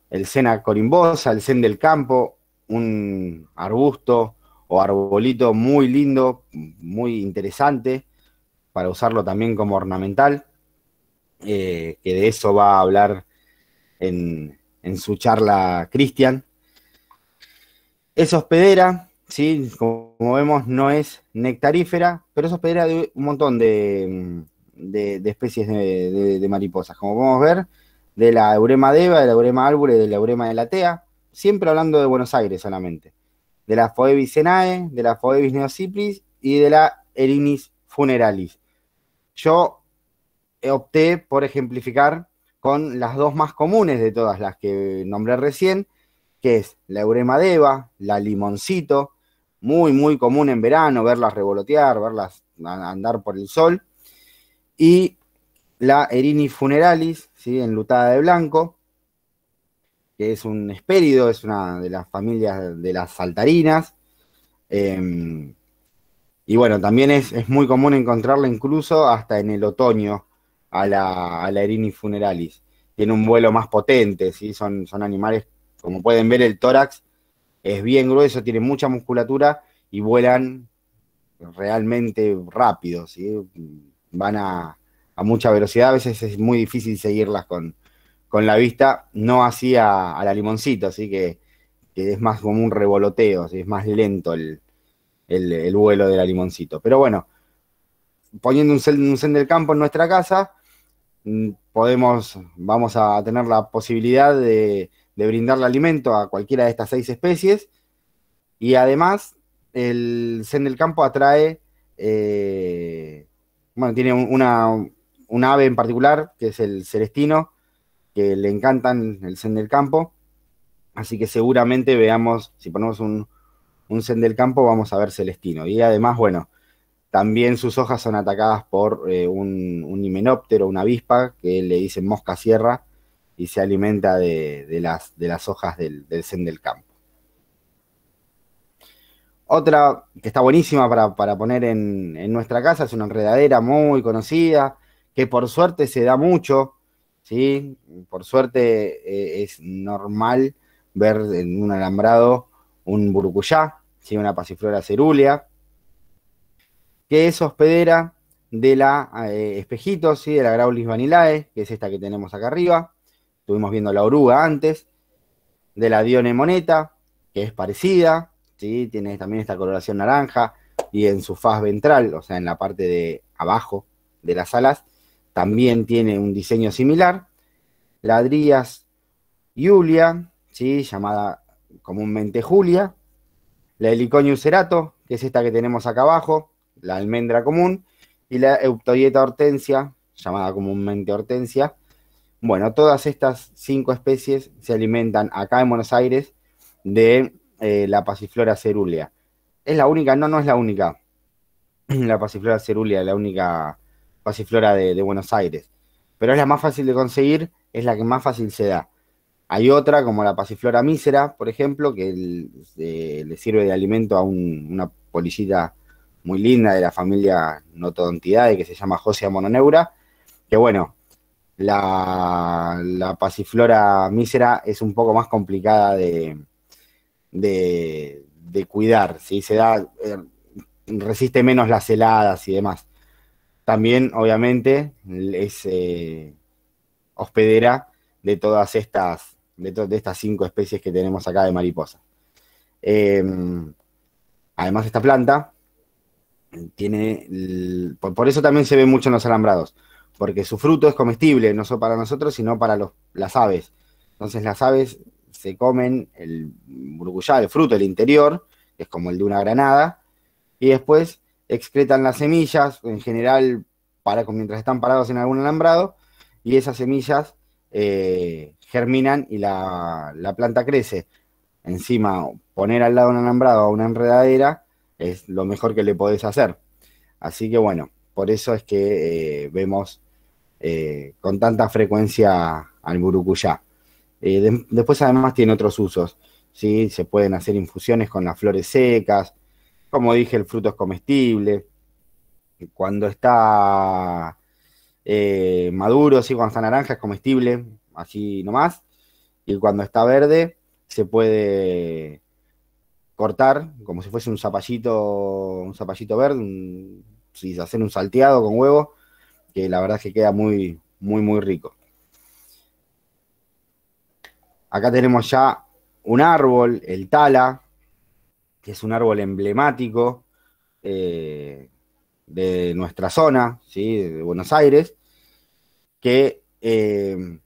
El Sena corimbosa, el Sen del campo, un arbusto o arbolito muy lindo, muy interesante, para usarlo también como ornamental, eh, que de eso va a hablar en, su charla Cristian. Es hospedera, ¿sí? como vemos no es nectarífera, pero es hospedera de un montón de de, especies de, mariposas. Como podemos ver, de la Eurema deva, de la Eurema y de la Eurema de siempre hablando de Buenos Aires solamente. De la Phoebis senae, de la Phoebis neocipris y de la Erinis funeralis. Yo eh, opté por ejemplificar con las dos más comunes de todas las que nombré recién, que es la Eurema deva, la limoncito, muy, muy común en verano, verlas revolotear, verlas andar por el sol, y la Erini Funeralis, ¿sí? enlutada de blanco, que es un espérido, es una de las familias de las saltarinas. Em, y bueno, también es, muy común encontrarla incluso hasta en el otoño a la, a Erini Funeralis. Tiene un vuelo más potente, ¿sí? son, son animales, como pueden ver, el tórax es bien grueso, tiene mucha musculatura y vuelan realmente rápido, ¿sí? van a, mucha velocidad, a veces es muy difícil seguirlas con, la vista, no así a, la limoncito, así que, es más como un revoloteo, si es más lento el, vuelo de la limoncito. Pero bueno, poniendo un, Zen del campo en nuestra casa, mm, podemos, vamos a tener la posibilidad de, brindarle alimento a cualquiera de estas seis especies. Y además, el Zen del Campo atrae eh, bueno, tiene una, un ave en particular, que es el celestino, que le encantan el zen del campo. Así que seguramente veamos, si ponemos un, un zen del campo, vamos a ver celestino. Y además, bueno, también sus hojas son atacadas por eh, un, himenóptero, una avispa, que le dicen mosca sierra, y se alimenta de, las, de las hojas del, del del campo. Otra que está buenísima para, poner en, nuestra casa es una enredadera muy conocida, que por suerte se da mucho, ¿sí? Por suerte eh, es normal ver en un alambrado un burucuyá, una pasiflora cerúlea, que es hospedera de la eh, espejitos, de la Graulis vanilae, que es esta que tenemos acá arriba. Estuvimos viendo la oruga antes, de la Dione moneta, que es parecida, tiene también esta coloración naranja y en su faz ventral, o sea, en la parte de abajo de las alas, también tiene un diseño similar. Drías Julia, ¿sí? llamada comúnmente Julia. La Heliconius cerato, que es esta que tenemos acá abajo, la almendra común. Y la Euptoieta hortensia, llamada comúnmente hortensia. Bueno, todas estas cinco especies se alimentan acá en Buenos Aires de eh, la pasiflora cerúlea. Es la única, no, no es la única. La pasiflora cerúlea es la única pasiflora de, Buenos Aires. Pero es la más fácil de conseguir, es la que más fácil se da. Hay otra, como la pasiflora mísera, por ejemplo, que eh, le sirve de alimento a una policita muy linda de la familia Notodontidae, que se llama Josia mononeura, que bueno, la, la pasiflora mísera es un poco más complicada de, de, cuidar, Se da, eh, resiste menos las heladas y demás. También, obviamente, es eh, hospedera de todas estas, de, estas cinco especies que tenemos acá de mariposa. Em, además, esta planta tiene, por, eso también se ve mucho en los alambrados, porque su fruto es comestible, no solo para nosotros, sino para las aves. Entonces las aves se comen el burgullá, el fruto, del interior, que es como el de una granada, y después excretan las semillas, en general para, mientras están parados en algún alambrado, y esas semillas eh, germinan y la, planta crece. Encima, poner al lado un alambrado o una enredadera es lo mejor que le podés hacer. Así que bueno, por eso es que eh, vemos eh, con tanta frecuencia al burucuyá. Eh, después además tiene otros usos, ¿sí? Se pueden hacer infusiones con las flores secas, como dije, el fruto es comestible. Cuando está eh, maduro, ¿sí? cuando está naranja es comestible, así nomás. Y cuando está verde, se puede cortar como si fuese un zapallito, un zapallito verde, un, hacer un salteado con huevo, que la verdad es que queda muy, muy, muy rico. Acá tenemos ya un árbol, el tala, que es un árbol emblemático eh, de nuestra zona, de Buenos Aires, que eh,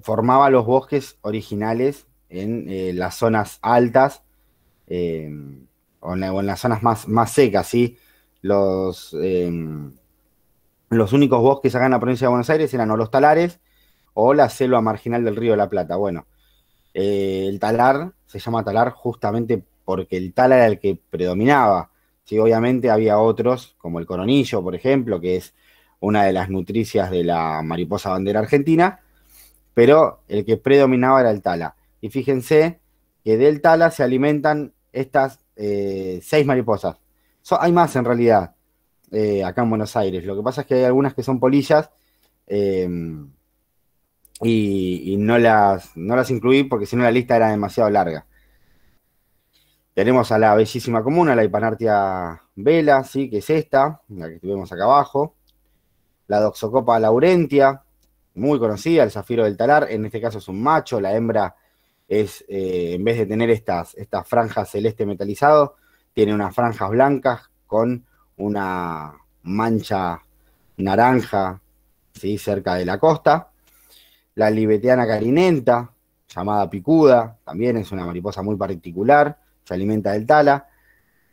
formaba los bosques originales en eh, las zonas altas o en, las zonas más, secas. ¿sí? Los, los únicos bosques acá en la provincia de Buenos Aires eran los talares, o la selva marginal del Río de la Plata. Bueno, eh, el talar se llama talar justamente porque el talar era el que predominaba. Sí, obviamente había otros, como el coronillo, por ejemplo, que es una de las nutricias de la mariposa bandera argentina, pero el que predominaba era el tala. Y fíjense que del tala se alimentan estas eh, seis mariposas. hay más en realidad eh, acá en Buenos Aires. Lo que pasa es que hay algunas que son polillas y, no, las, no las incluí porque si no la lista era demasiado larga. Tenemos a la bellísima comuna, la Hipanartia Vela, ¿sí? que es esta, la que tuvimos acá abajo. La Doxocopa Laurentia, muy conocida, el Zafiro del Talar, en este caso es un macho, la hembra es, eh, en vez de tener estas, estas franjas celeste metalizado, tiene unas franjas blancas con una mancha naranja cerca de la costa la libetiana carinenta, llamada picuda, también es una mariposa muy particular, se alimenta del tala,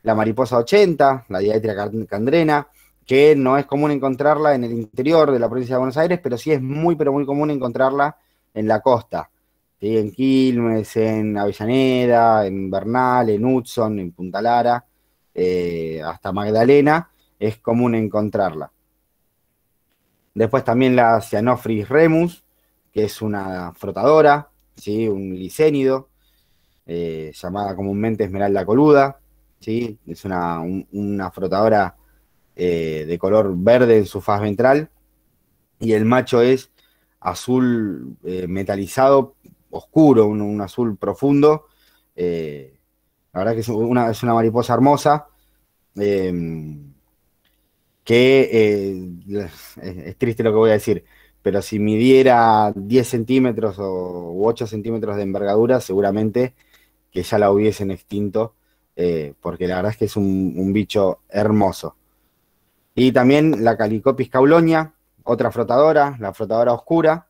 la mariposa 80, la diatria candrena, que no es común encontrarla en el interior de la provincia de Buenos Aires, pero sí es muy, pero muy común encontrarla en la costa, en Quilmes, en Avellaneda, en Bernal, en Hudson, en Punta Lara, eh, hasta Magdalena, es común encontrarla. Después también la cianofris remus, que es una frotadora, ¿sí? un licénido, eh, llamada comúnmente esmeralda coluda, ¿sí? es una, frotadora eh, de color verde en su faz ventral, y el macho es azul eh, metalizado oscuro, un, azul profundo. la verdad que es una, mariposa hermosa que es triste lo que voy a decir, pero si midiera 10 centímetros o, u 8 centímetros de envergadura, seguramente que ya la hubiesen extinto, eh, porque la verdad es que es un, bicho hermoso. Y también la Calicopis cauloña, otra frotadora, la frotadora oscura,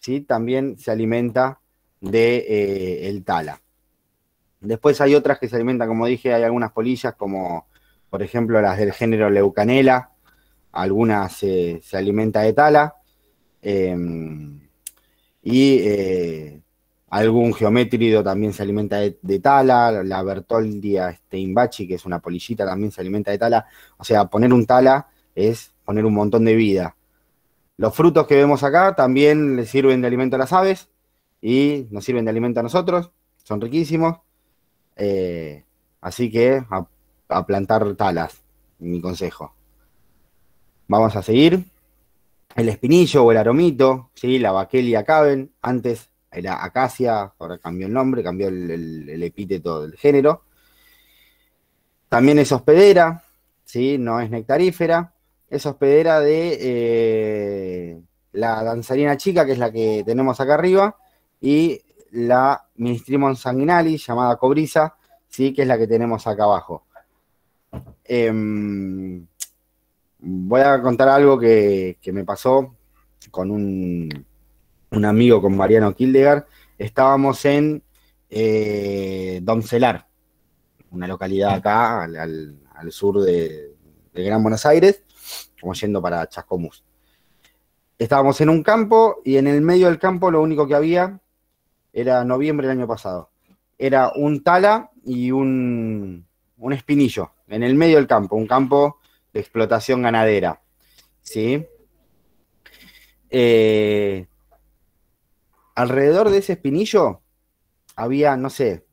¿sí? también se alimenta de eh, el tala. Después hay otras que se alimentan, como dije, hay algunas polillas, como por ejemplo las del género leucanela, algunas se alimenta de tala, Em, y eh, algún geométrido también se alimenta de, tala, la Bertoldia imbachi, que es una polillita, también se alimenta de tala. O sea, poner un tala es poner un montón de vida. Los frutos que vemos acá también le sirven de alimento a las aves y nos sirven de alimento a nosotros, son riquísimos. Eh, así que a plantar talas, mi consejo. Vamos a seguir el espinillo o el aromito, ¿sí? la baquelia caben, antes era acacia, ahora cambió el nombre, cambió el, epíteto del género. También es hospedera, ¿sí? no es nectarífera, es hospedera de eh, la danzarina chica, que es la que tenemos acá arriba, y la ministrimon sanguinalis, llamada cobriza, ¿sí? que es la que tenemos acá abajo. Em, voy a contar algo que, me pasó con un, amigo, con Mariano Kildegar. Estábamos en eh, Doncelar, una localidad acá al, sur de, Gran Buenos Aires, como yendo para Chascomús. Estábamos en un campo y en el medio del campo lo único que había era noviembre del año pasado. Era un tala y un, un espinillo en el medio del campo, un campo la explotación ganadera. ¿sí? Eh, alrededor de ese espinillo había, no sé,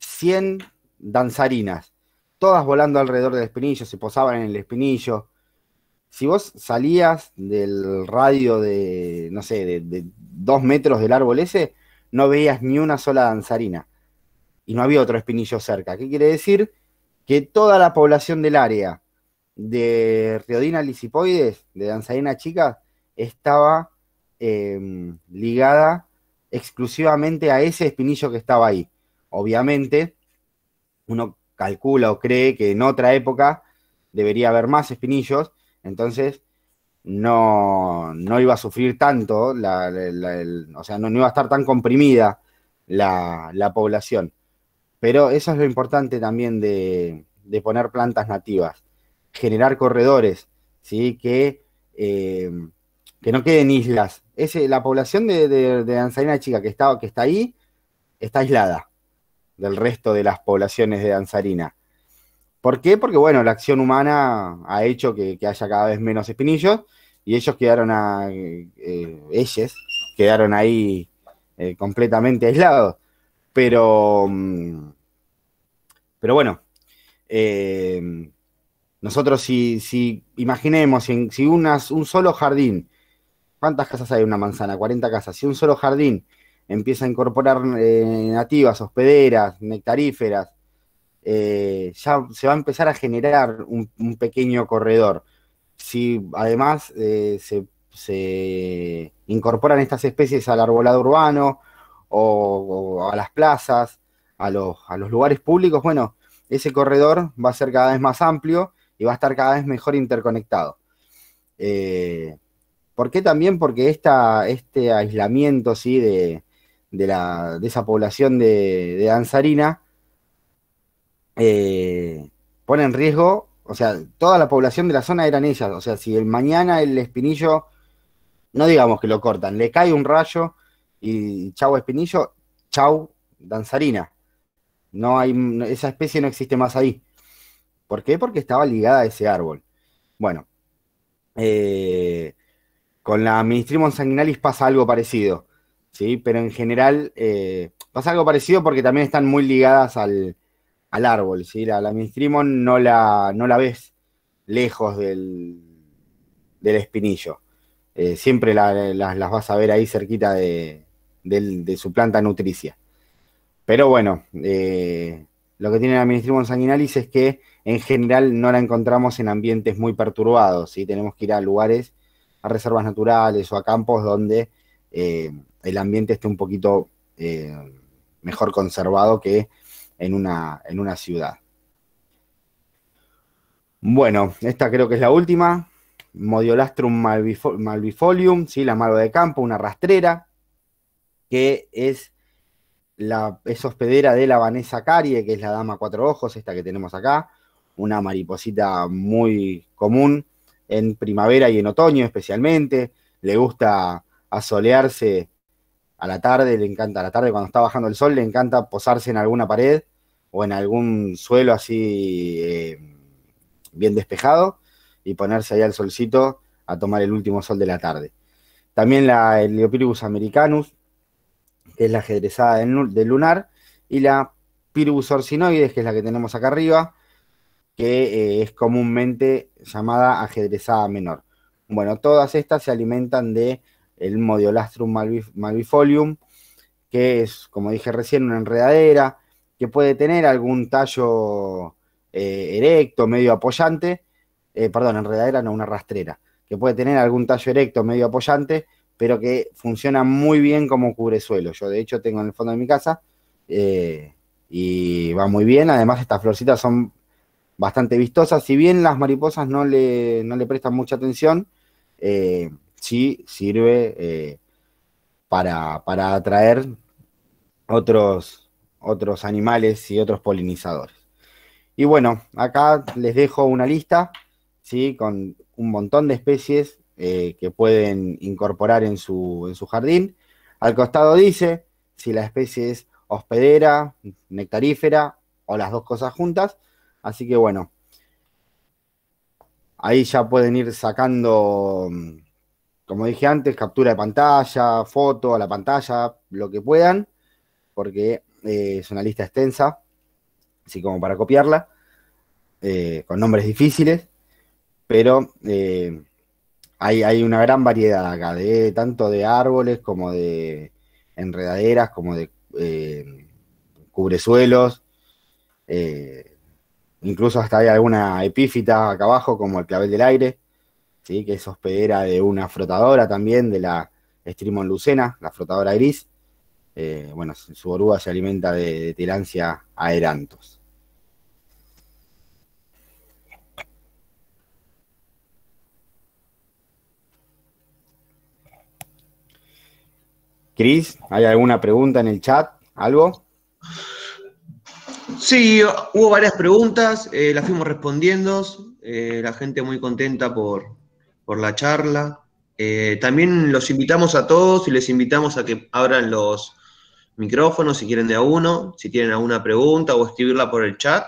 100 danzarinas, todas volando alrededor del espinillo, se posaban en el espinillo. Si vos salías del radio de, no sé, de, de dos metros del árbol ese, no veías ni una sola danzarina. Y no había otro espinillo cerca. ¿Qué quiere decir? Que toda la población del área de Riodina lisipoides, de danzaína chica, estaba em, ligada exclusivamente a ese espinillo que estaba ahí. Obviamente, uno calcula o cree que en otra época debería haber más espinillos, entonces no, iba a sufrir tanto, o sea, no, iba a estar tan comprimida la, población. Pero eso es lo importante también de poner plantas nativas generar corredores, ¿sí? que, eh, que no queden islas. Es, la población de, de, Danzarina Chica que está, que está ahí está aislada del resto de las poblaciones de Danzarina. ¿Por qué? Porque, bueno, la acción humana ha hecho que, haya cada vez menos espinillos y ellos quedaron a, eh, ellos quedaron ahí eh, completamente aislados. Pero, mm, pero bueno, nosotros si, imaginemos, si, un solo jardín, ¿cuántas casas hay en una manzana? 40 casas. Si un solo jardín empieza a incorporar eh, nativas, hospederas, nectaríferas, eh, ya se va a empezar a generar un, pequeño corredor. Si además eh, se, incorporan estas especies al arbolado urbano o, a las plazas, a los lugares públicos, bueno, ese corredor va a ser cada vez más amplio y va a estar cada vez mejor interconectado. Eh, ¿Por qué también? Porque esta, este aislamiento ¿sí? de, la, de esa población de, danzarina eh, pone en riesgo, o sea, toda la población de la zona eran ellas. O sea, si el mañana el espinillo, no digamos que lo cortan, le cae un rayo y chau espinillo, chau danzarina. No hay, esa especie no existe más ahí. ¿Por qué? Porque estaba ligada a ese árbol. Bueno, eh, con la Ministrimon sanguinalis pasa algo parecido, ¿sí? Pero en general eh, pasa algo parecido porque también están muy ligadas al, árbol, ¿sí? La, la Ministrimon no la, no la ves lejos del, espinillo. Eh, siempre las vas a ver ahí cerquita de, su planta nutricia. Pero bueno, lo que tiene la Ministrimon sanguinalis es que en general no la encontramos en ambientes muy perturbados, ¿sí? tenemos que ir a lugares, a reservas naturales o a campos donde eh, el ambiente esté un poquito eh, mejor conservado que en una, en una ciudad. Bueno, esta creo que es la última. Modiolastrum malvifolium, ¿sí? la malva de campo, una rastrera, que es, la, es hospedera de la Vanessa Carie, que es la dama cuatro ojos, esta que tenemos acá una mariposita muy común en primavera y en otoño especialmente. Le gusta asolearse a la tarde, le encanta a la tarde cuando está bajando el sol, le encanta posarse en alguna pared o en algún suelo así eh, bien despejado y ponerse ahí al solcito a tomar el último sol de la tarde. También la, el americanus, que es la ajedrezada del lunar, y la Pirgus orcinoides, que es la que tenemos acá arriba, que eh, es comúnmente llamada ajedrezada menor. Bueno, todas estas se alimentan de el Modiolastrum malvifolium, que es, como dije recién, una enredadera, que puede tener algún tallo eh, erecto, medio apoyante, eh, perdón, enredadera no, una rastrera, que puede tener algún tallo erecto, medio apoyante, pero que funciona muy bien como cubresuelo. Yo, de hecho, tengo en el fondo de mi casa y va muy bien. Además, estas florcitas son bastante vistosa. Si bien las mariposas no le, prestan mucha atención, eh, sí sirve eh, para, atraer otros, otros animales y otros polinizadores. Y bueno, acá les dejo una lista ¿sí? con un montón de especies eh, que pueden incorporar en su, en su jardín. Al costado dice si la especie es hospedera, nectarífera o las dos cosas juntas. Así que bueno, ahí ya pueden ir sacando, mm, como dije antes, captura de pantalla, foto a la pantalla, lo que puedan, porque eh, es una lista extensa, así como para copiarla, eh, con nombres difíciles, pero eh, hay, una gran variedad acá, de, tanto de árboles como de enredaderas, como de cubresuelos. Incluso hasta hay alguna epífita acá abajo, como el clavel del aire, ¿sí? que es hospedera de una frotadora también, de la Strimon lucena, la frotadora gris. Eh, bueno, su oruga se alimenta de, tirancia aderantos aerantos. Cris, ¿hay alguna pregunta en el chat? ¿Algo? Sí, hubo varias preguntas, eh, las fuimos respondiendo, eh, la gente muy contenta por, la charla. Eh, también los invitamos a todos y les invitamos a que abran los micrófonos si quieren de a uno, si tienen alguna pregunta o escribirla por el chat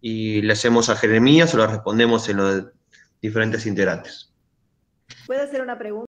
y le hacemos a Jeremías o la respondemos en los diferentes integrantes. ¿Puedo hacer una pregunta?